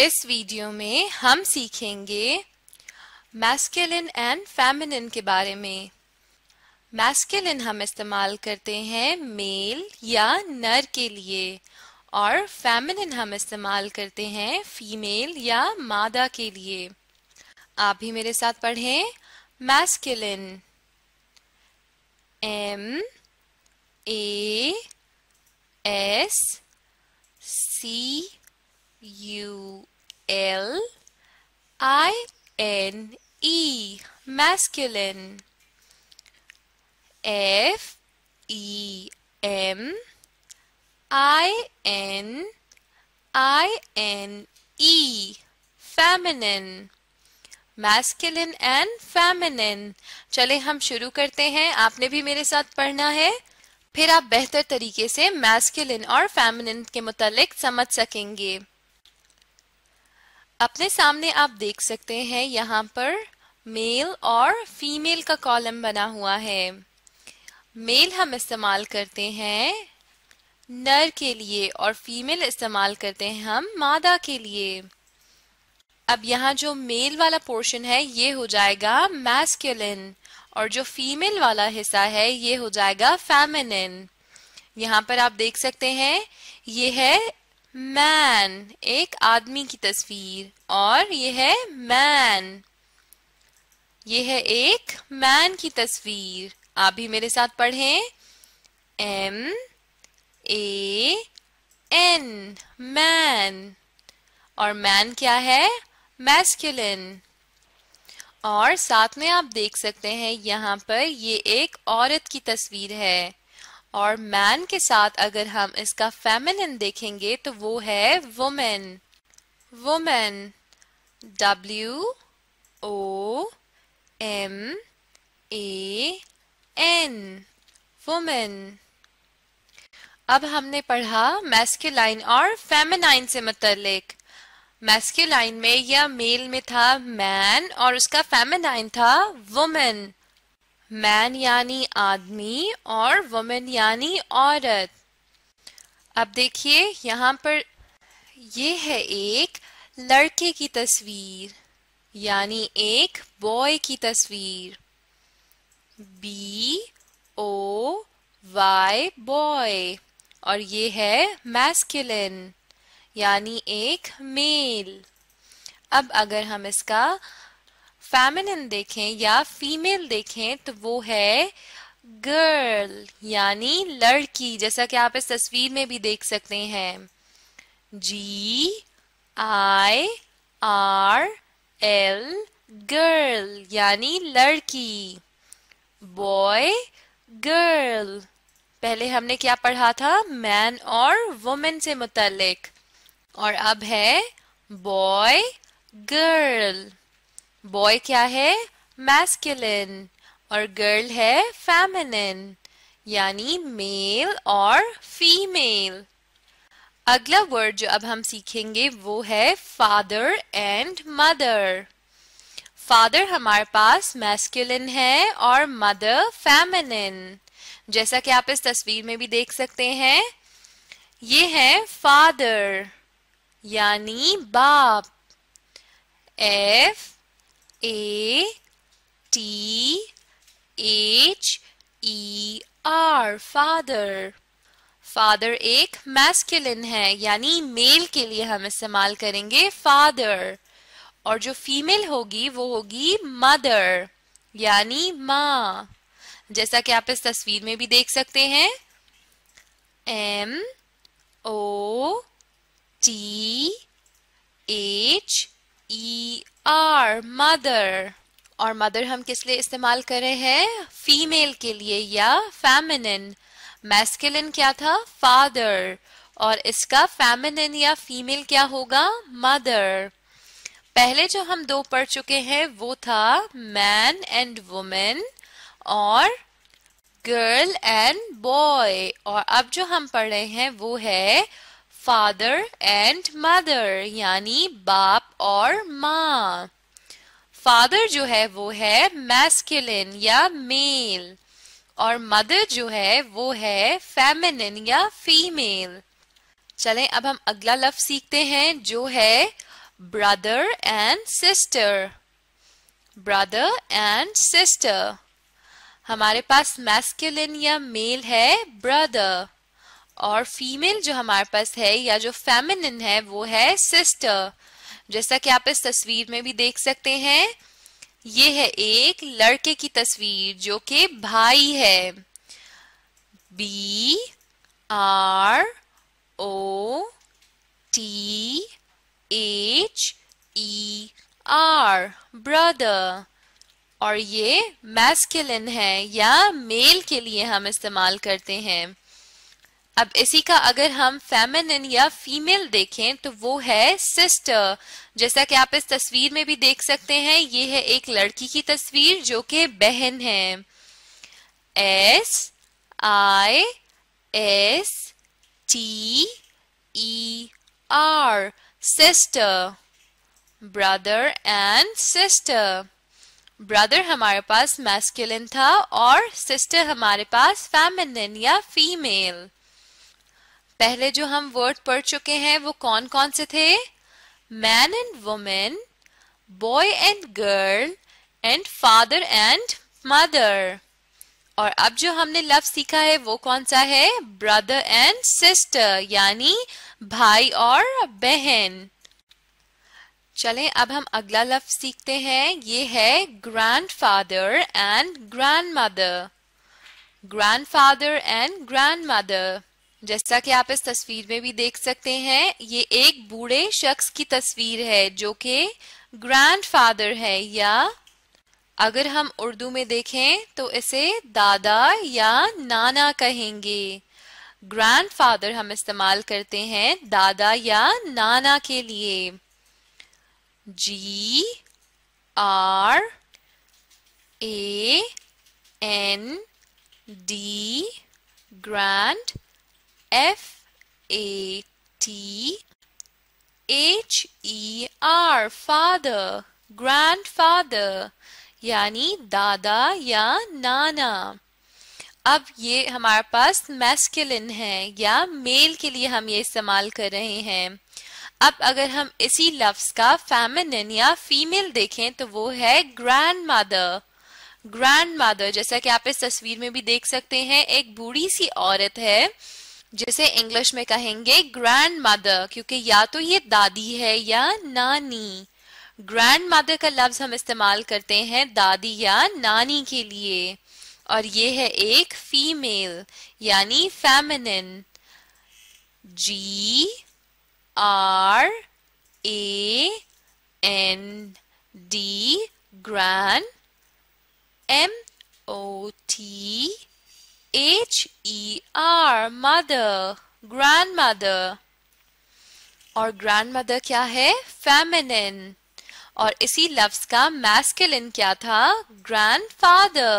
इस वीडियो में हम सीखेंगे मैस्किलिन एंड फेमिनिन के बारे में मैस्किलिन हम इस्तेमाल करते हैं मेल या नर के लिए और फेमिनिन हम इस्तेमाल करते हैं फीमेल या मादा के लिए आप भी मेरे साथ पढ़ें masculine M A S C U L I N E masculine F E M I N I N E feminine masculine and feminine चले हम शुरू करते हैं आपने भी मेरे साथ पढ़ना है फिर आप बेहतर तरीके से मैस्कुलिन और फेमिनिन के मुतालिक समझ सकेंगे अपने सामने आप देख सकते हैं यहाँ पर मेल और फीमेल का कॉलम बना हुआ है मेल हम इस्तेमाल करते हैं नर के लिए और फीमेल इस्तेमाल करते हैं हम मादा के लिए अब यहाँ जो मेल वाला पोर्शन है ये हो जाएगा मैस्कुलिन और जो फीमेल वाला हिस्सा है ये हो जाएगा फेमिनिन यहाँ पर आप देख सकते हैं ये है मैन एक आदमी की तस्वीर और ये है मैन ये है एक मैन की तस्वीर आप भी मेरे साथ पढ़ें एम ए एन मैन और मैन क्या है मैस्कुलिन और साथ में आप देख सकते हैं यहाँ पर ये एक औरत की तस्वीर है और मैन के साथ अगर हम इसका फेमिनिन देखेंगे तो वो है woman woman W O M A N woman अब हमने पढ़ा मैस्कुलाइन और फेमेनाइन से मुतलिक मैस्कुलाइन में या मेल में था मैन और उसका फेमेनाइन था वुमेन मैन यानी आदमी और वुमेन यानी औरत अब देखिए यहाँ पर ये है एक लड़के की तस्वीर यानी एक बॉय की तस्वीर बी ओ वाई बॉय और ये है मैस्कुलिन यानी एक मेल अब अगर हम इसका फेमिनिन देखें या फीमेल देखें तो वो है गर्ल यानी लड़की जैसा कि आप इस तस्वीर में भी देख सकते हैं G I R L girl यानी लड़की बॉय गर्ल पहले हमने क्या पढ़ा था मैन और वुमेन से मुतलिक और अब है बॉय गर्ल बॉय क्या है मैस्कुलिन और गर्ल है फैमिनिन यानी मेल और फीमेल अगला वर्ड जो अब हम सीखेंगे वो है फादर एंड मदर फादर हमारे पास मैस्कुलिन है और मदर फैमिनिन जैसा कि आप इस तस्वीर में भी देख सकते हैं ये है फादर यानी बाप F A T H E R father father एक masculine है यानी मेल के लिए हम इस्तेमाल करेंगे फादर और जो फीमेल होगी वो होगी मदर यानी माँ जैसा कि आप इस तस्वीर में भी देख सकते हैं M O T H E R mother और मदर हम किस लिए इस्तेमाल कर रहे हैं फीमेल के लिए या फैमिनिन मैस्किलिन क्या था फादर और इसका फैमिनिन या फीमेल क्या होगा मदर पहले जो हम दो पढ़ चुके हैं वो था मैन एंड वुमेन और गर्ल एंड बॉय और अब जो हम पढ़ रहे हैं वो है फादर एंड मदर यानी बाप और माँ फादर जो है वो है मैस्कुलिन या मेल और मदर जो है वो है फेमिनिन या फीमेल चलें अब हम अगला लफ्ज सीखते हैं जो है brother and sister brother and sister हमारे पास मैस्कुलिन या मेल है ब्रदर और फीमेल जो हमारे पास है या जो फेमिनिन है वो है सिस्टर जैसा कि आप इस तस्वीर में भी देख सकते हैं ये है एक लड़के की तस्वीर जो कि भाई है B R O T H E R brother और ये मैस्किलिन है या मेल के लिए हम इस्तेमाल करते हैं अब इसी का अगर हम फेमिनिन या फीमेल देखें तो वो है सिस्टर जैसा कि आप इस तस्वीर में भी देख सकते हैं ये है एक लड़की की तस्वीर जो कि बहन है S I S T E R sister brother and sister brother हमारे पास मैस्कुलिन था और सिस्टर हमारे पास फेमिनिन या फीमेल पहले जो हम वर्ड पढ़ चुके हैं वो कौन कौन से थे man and woman boy and girl and father and mother और अब जो हमने लफ्ज सीखा है वो कौन सा है ब्रदर एंड सिस्टर यानी भाई और बहन चलें अब हम अगला लफ्ज सीखते हैं ये है grandfather and grandmother grandfather and grandmother जैसा कि आप इस तस्वीर में भी देख सकते हैं ये एक बूढ़े शख्स की तस्वीर है जो कि ग्रैंडफादर है या अगर हम उर्दू में देखें तो इसे दादा या नाना कहेंगे ग्रैंडफादर हम इस्तेमाल करते हैं दादा या नाना के लिए G R A N D grand F A T H E R father grandfather यानी दादा या नाना अब ये हमारे पास मैस्किलिन है या मेल के लिए हम ये इस्तेमाल कर रहे हैं अब अगर हम इसी लफ्ज का फेमिनिन या फीमेल देखें तो वो है ग्रैंड मदर ग्रैंड मदर जैसा कि आप इस तस्वीर में भी देख सकते हैं एक बूढ़ी सी औरत है जिसे इंग्लिश में कहेंगे ग्रैंड मदर क्योंकि या तो ये दादी है या नानी ग्रैंड मदर का लफ्ज हम इस्तेमाल करते हैं दादी या नानी के लिए और ये है एक फीमेल यानी feminine G R A N D grand M O T H E R mother grandmother और grandmother क्या है feminine और इसी लफ्ज का मैस्किलिन क्या था grandfather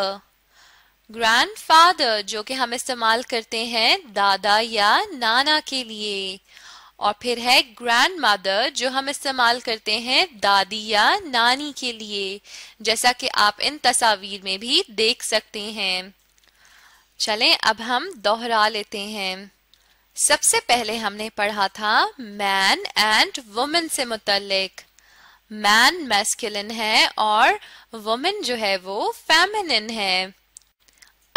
grandfather जो कि हम इस्तेमाल करते हैं दादा या नाना के लिए और फिर है grandmother जो हम इस्तेमाल करते हैं दादी या नानी के लिए जैसा कि आप इन तस्वीर में भी देख सकते हैं चलें अब हम दोहरा लेते हैं सबसे पहले हमने पढ़ा था मैन एंड वुमेन से मुतलिक मैन मैस्कुलिन है और वुमेन जो है वो फेमिनिन है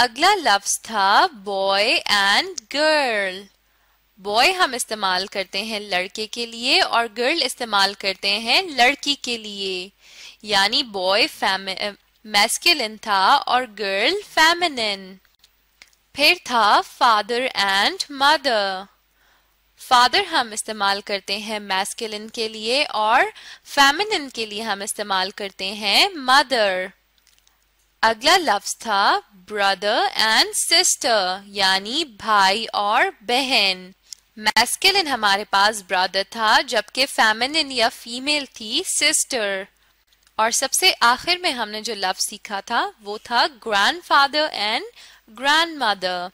अगला लफ्ज था बॉय एंड गर्ल बॉय हम इस्तेमाल करते हैं लड़के के लिए और गर्ल इस्तेमाल करते हैं लड़की के लिए यानी बॉय मैस्कुलिन था और गर्ल फेमिनिन फिर था फादर एंड मदर फादर हम इस्तेमाल करते हैं मैस्किलिन के लिए और फेमिनिन के लिए हम इस्तेमाल करते हैं मदर अगला लफ्ज था ब्रदर एंड सिस्टर यानी भाई और बहन मैस्किलिन हमारे पास ब्रदर था जबकि फेमिनिन या फीमेल थी सिस्टर और सबसे आखिर में हमने जो लफ्ज सीखा था वो था ग्रैंडफादर एंड ग्रैंडमदर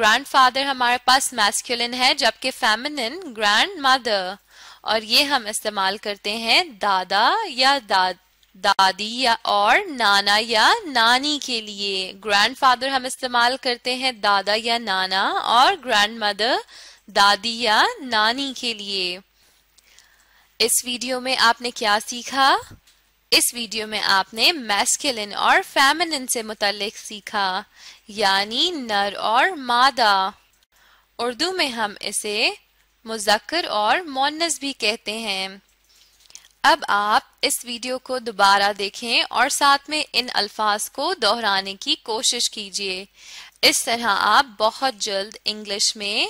ग्रैंडफादर हमारे पास मैस्कुलिन है जबकि फेमिनिन ग्रैंडमदर और ये हम इस्तेमाल करते हैं दादा या दाद दादी या और नाना या नानी के लिए ग्रैंडफादर हम इस्तेमाल करते हैं दादा या नाना और ग्रैंडमदर दादी या नानी के लिए इस वीडियो में आपने क्या सीखा इस वीडियो में आपने मैस्किलिन और फैमिनिन से मुतलिक सीखा यानी नर और मादा उर्दू में हम इसे मुजक्र और मोनस भी कहते हैं अब आप इस वीडियो को दोबारा देखें और साथ में इन अल्फाज को दोहराने की कोशिश कीजिए इस तरह आप बहुत जल्द इंग्लिश में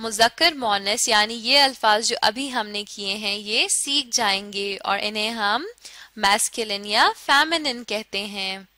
मुजक्कर मोनस यानी ये अल्फाज जो अभी हमने किए हैं ये सीख जाएंगे और इन्हें हम मैस्किलिन या फैमिनिन कहते हैं